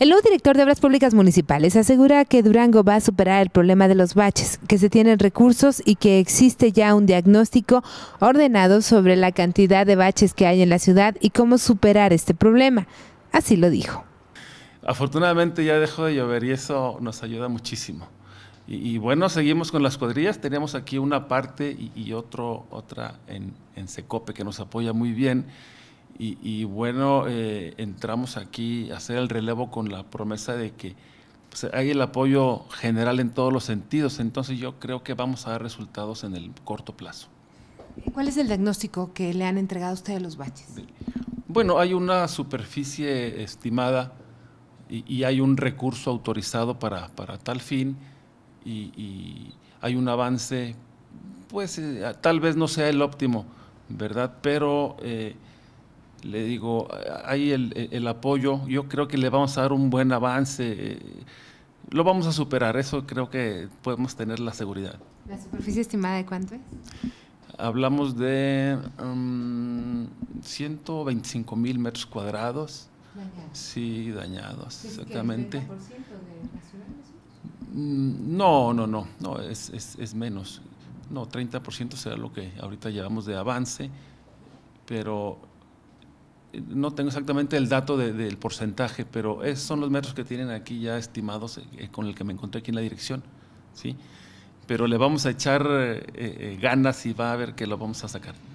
El nuevo director de Obras Públicas Municipales asegura que Durango va a superar el problema de los baches, que se tienen recursos y que existe ya un diagnóstico ordenado sobre la cantidad de baches que hay en la ciudad y cómo superar este problema. Así lo dijo. Afortunadamente ya dejó de llover y eso nos ayuda muchísimo. Y, bueno, seguimos con las cuadrillas. Tenemos aquí una parte y, otro, otra en, en Secope que nos apoya muy bien. Y, bueno, eh, entramos aquí a hacer el relevo con la promesa de que pues, hay el apoyo general en todos los sentidos. Entonces yo creo que vamos a dar resultados en el corto plazo. ¿Cuál es el diagnóstico que le han entregado a usted a los baches? Bueno, hay una superficie estimada y, hay un recurso autorizado para, para tal fin y, hay un avance, pues eh, tal vez no sea el óptimo, ¿verdad? Pero eh, le digo, hay el, el, apoyo, yo creo que le vamos a dar un buen avance, eh, lo vamos a superar, eso creo que podemos tener la seguridad. ¿La superficie estimada de cuánto es? Hablamos de 125 mm, mil metros cuadrados. ¿Dañados? Sí, dañados, exactamente. ¿Es 30 de mm, No, no, no, no es, es, es menos. No, 30% será lo que ahorita llevamos de avance, pero no tengo exactamente el dato del porcentaje, pero esos son los metros que tienen aquí ya estimados eh, eh, con el que me encontré aquí en la dirección. ¿sí? Pero le vamos a echar eh, ganas y va a ver que lo vamos a sacar.